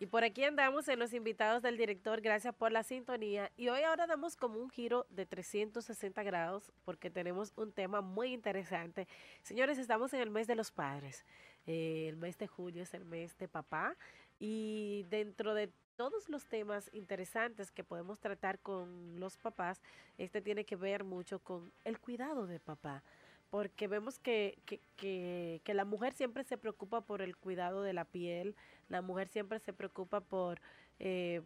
Y por aquí andamos en los invitados del director, gracias por la sintonía. Y hoy ahora damos como un giro de 360 grados porque tenemos un tema muy interesante. Señores, estamos en el mes de los padres. Eh, el mes de julio es el mes de papá y dentro de todos los temas interesantes que podemos tratar con los papás, este tiene que ver mucho con el cuidado de papá, porque vemos que, que, que, la mujer siempre se preocupa por el cuidado de la piel, la mujer siempre se preocupa por, eh,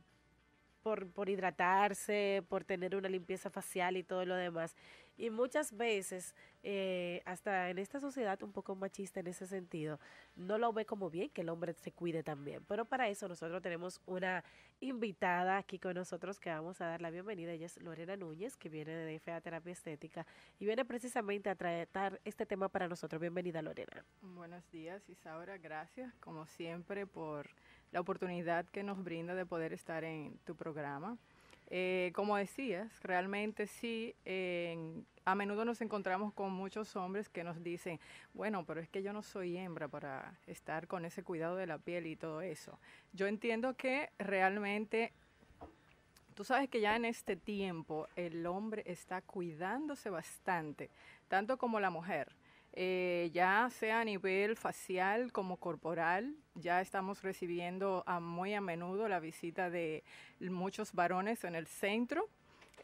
por, por hidratarse, por tener una limpieza facial y todo lo demás. Y muchas veces, eh, hasta en esta sociedad un poco machista en ese sentido, no lo ve como bien que el hombre se cuide también. Pero para eso nosotros tenemos una invitada aquí con nosotros que vamos a dar la bienvenida. Ella es Lorena Núñez, que viene de FA Terapia Estética y viene precisamente a tratar este tema para nosotros. Bienvenida, Lorena. Buenos días, Isaura. Gracias, como siempre, por la oportunidad que nos brinda de poder estar en tu programa. Eh, como decías, realmente sí, a menudo nos encontramos con muchos hombres que nos dicen, bueno, pero es que yo no soy hembra para estar con ese cuidado de la piel y todo eso. Yo entiendo que realmente Tú sabes que ya en este tiempo el hombre está cuidándose bastante, tanto como la mujer. Eh, ya sea a nivel facial como corporal. Ya estamos recibiendo a muy a menudo la visita de muchos varones en el centro.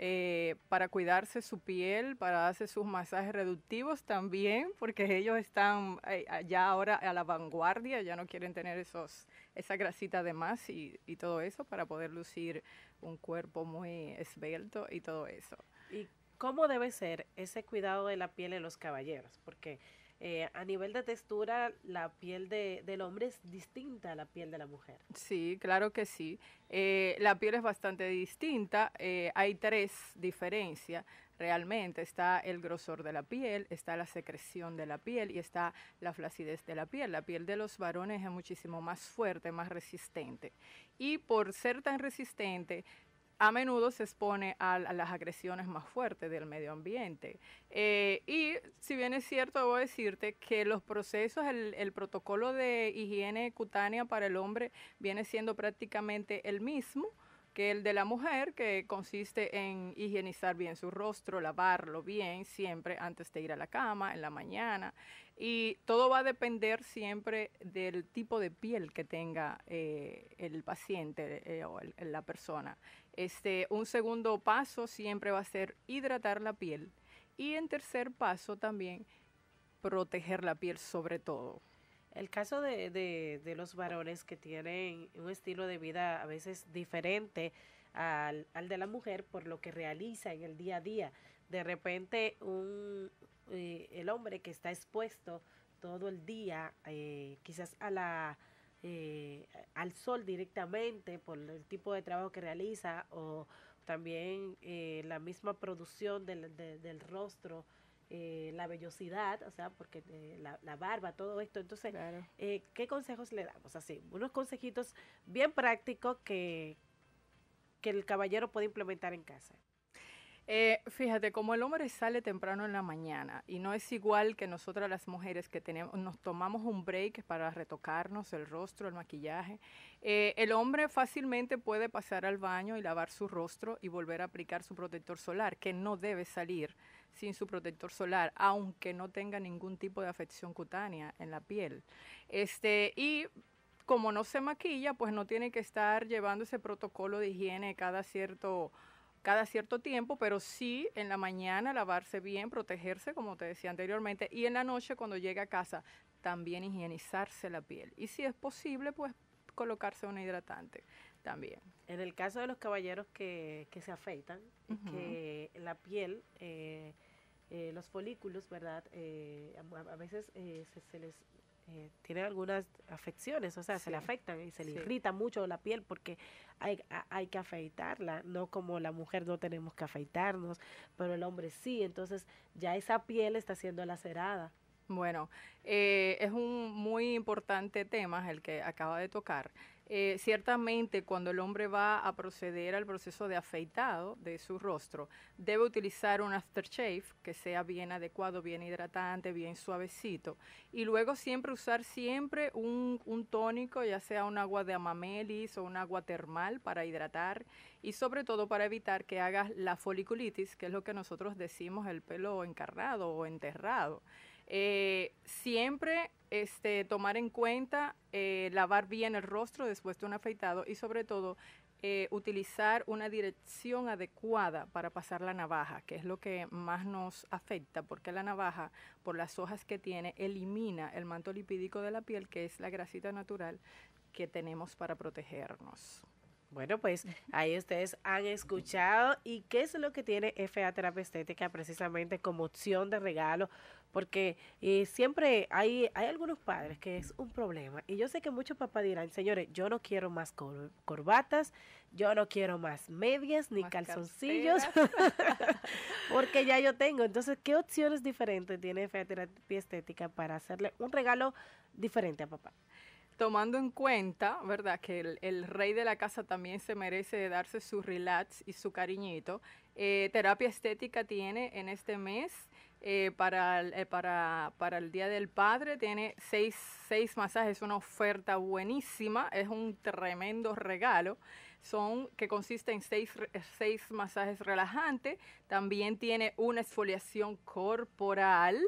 Eh, para cuidarse su piel, para darse sus masajes reductivos también, porque ellos están eh, ya ahora a la vanguardia, ya no quieren tener esos, esa grasita de más y, todo eso para poder lucir un cuerpo muy esbelto y todo eso. ¿Y ¿Cómo debe ser ese cuidado de la piel de los caballeros? Porque eh, a nivel de textura, la piel del hombre es distinta a la piel de la mujer. Sí, claro que sí. Eh, la piel es bastante distinta. Eh, hay tres diferencias realmente. Está el grosor de la piel, está la secreción de la piel y está la flacidez de la piel. La piel de los varones es muchísimo más fuerte, más resistente. Y por ser tan resistente, a menudo se expone a, las agresiones más fuertes del medio ambiente. Eh, y si bien es cierto, debo decirte que los procesos, el, protocolo de higiene cutánea para el hombre viene siendo prácticamente el mismo que el de la mujer, que consiste en higienizar bien su rostro, lavarlo bien siempre antes de ir a la cama, en la mañana. Y todo va a depender siempre del tipo de piel que tenga eh, el paciente eh, o la persona. Este, un segundo paso siempre va a ser hidratar la piel. Y en tercer paso también proteger la piel sobre todo. El caso de, de, los varones que tienen un estilo de vida a veces diferente al, de la mujer por lo que realiza en el día a día. De repente un, eh, el hombre que está expuesto todo el día, eh, quizás a la, eh, al sol directamente por el tipo de trabajo que realiza o también la misma producción del, del rostro eh, la vellosidad, o sea, porque eh, la, barba, todo esto. Entonces, eh, ¿qué consejos le damos? Así, unos consejitos bien prácticos que, que el caballero puede implementar en casa. fíjate, como el hombre sale temprano en la mañana y no es igual que nosotras las mujeres que tenemos, nos tomamos un break para retocarnos el rostro, el maquillaje, el hombre fácilmente puede pasar al baño y lavar su rostro y volver a aplicar su protector solar, que no debe salir sin su protector solar, aunque no tenga ningún tipo de afección cutánea en la piel. Este, y como no se maquilla, pues no tiene que estar llevando ese protocolo de higiene cada cierto cada cierto tiempo, pero sí en la mañana lavarse bien, protegerse, como te decía anteriormente, y en la noche cuando llega a casa también higienizarse la piel. Y si es posible, pues colocarse un hidratante también. En el caso de los caballeros que, se afeitan, que la piel eh, eh, los folículos, ¿verdad? Eh, a, veces eh, se, les tienen algunas afecciones, o sea, se le afectan y se le irrita mucho la piel porque hay, hay que afeitarla, no como la mujer no tenemos que afeitarnos, pero el hombre sí, entonces ya esa piel está siendo lacerada. Bueno, eh, es un muy importante tema el que acaba de tocar. Eh, ciertamente cuando el hombre va a proceder al proceso de afeitado de su rostro, debe utilizar un aftershave que sea bien adecuado, bien hidratante, bien suavecito. Y luego siempre usar siempre un, un tónico, ya sea un agua de amamelis o un agua termal para hidratar y sobre todo para evitar que hagas la foliculitis, que es lo que nosotros decimos el pelo encarnado o enterrado. Eh, siempre este, tomar en cuenta eh, lavar bien el rostro después de un afeitado y sobre todo eh, utilizar una dirección adecuada para pasar la navaja, que es lo que más nos afecta, porque la navaja, por las hojas que tiene, elimina el manto lipídico de la piel, que es la grasita natural que tenemos para protegernos. Bueno, pues ahí ustedes han escuchado y qué es lo que tiene FA Terapia Estética precisamente como opción de regalo porque eh, siempre hay, hay algunos padres que es un problema. Y yo sé que muchos papás dirán, señores, yo no quiero más corbatas, yo no quiero más medias ni calzoncillos, porque ya yo tengo. Entonces, ¿qué opciones diferentes tiene Fea Terapia Estética para hacerle un regalo diferente a papá? tomando en cuenta, ¿verdad?, que el, rey de la casa también se merece darse su relax y su cariñito. Eh, terapia estética tiene en este mes. Eh, para, el, eh, para, el Día del Padre tiene seis, seis masajes, una oferta buenísima, es un tremendo regalo. Son que consiste en seis, seis masajes relajantes. También tiene una exfoliación corporal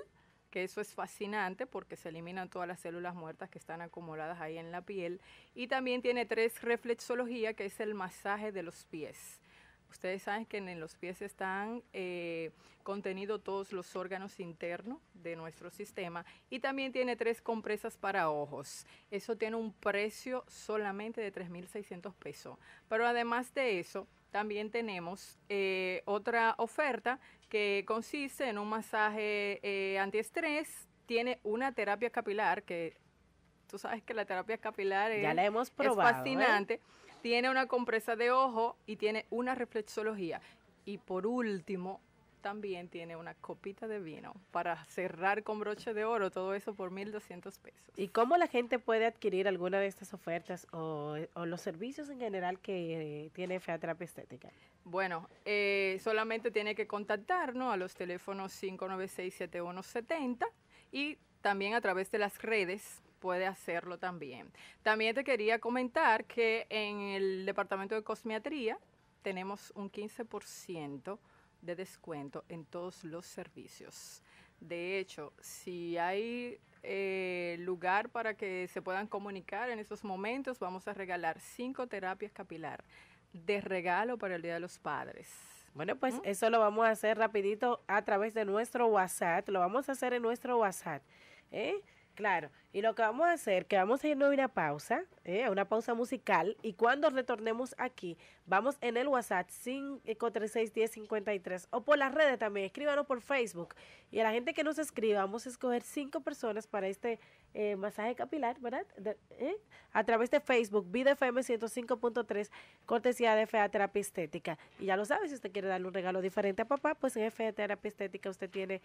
que eso es fascinante porque se eliminan todas las células muertas que están acumuladas ahí en la piel. Y también tiene tres reflexología, que es el masaje de los pies. Ustedes saben que en los pies están eh, contenidos todos los órganos internos de nuestro sistema y también tiene tres compresas para ojos. Eso tiene un precio solamente de 3.600 pesos. Pero además de eso, también tenemos eh, otra oferta que consiste en un masaje eh, antiestrés, tiene una terapia capilar que tú sabes que la terapia capilar es, ¿eh? fascinante, tiene una compresa de ojo y tiene una reflexología. Y por último, también tiene una copita de vino para cerrar con broche de oro, todo eso por 1.200 pesos. ¿Y cómo la gente puede adquirir alguna de estas ofertas o, los servicios en general que eh, tiene Featrap Estética? Bueno, eh, solamente tiene que contactarnos a los teléfonos 596-7170 y también a través de las redes puede hacerlo también. También te quería comentar que en el departamento de cosmiatría tenemos un 15% de descuento en todos los servicios. De hecho, si hay eh, lugar para que se puedan comunicar en estos momentos, vamos a regalar cinco terapias capilar de regalo para el Día de los Padres. Bueno, pues eso lo vamos a hacer rapidito a través de nuestro WhatsApp. Lo vamos a hacer en nuestro WhatsApp. ¿eh? Claro, y lo que vamos a hacer, que vamos a irnos a una pausa, eh, a una pausa musical, y cuando retornemos aquí, vamos en el WhatsApp 536-1053 eh, o por las redes también, escríbanos por Facebook. Y a la gente que nos escriba, vamos a escoger cinco personas para este eh, masaje capilar, ¿verdad? a través de Facebook, vida FM 105.3, cortesía de FEA Terapia Estética. Y ya lo sabes, si usted quiere darle un regalo diferente a papá, pues en FA Terapia Estética usted tiene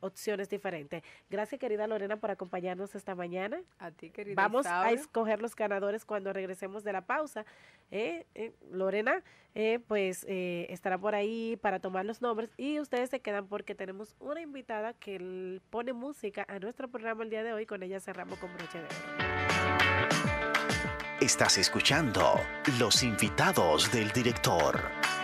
opciones diferentes. Gracias, querida Lorena, por acompañarnos esta mañana. ti, Vamos a escoger los ganadores cuando regresemos de la pausa. Eh, eh, Lorena, eh, pues estará por ahí para tomar los nombres y ustedes se quedan porque tenemos una invitada que pone música a nuestro programa el día de hoy. Con ella cerramos con broche de Estás escuchando Los invitados del director.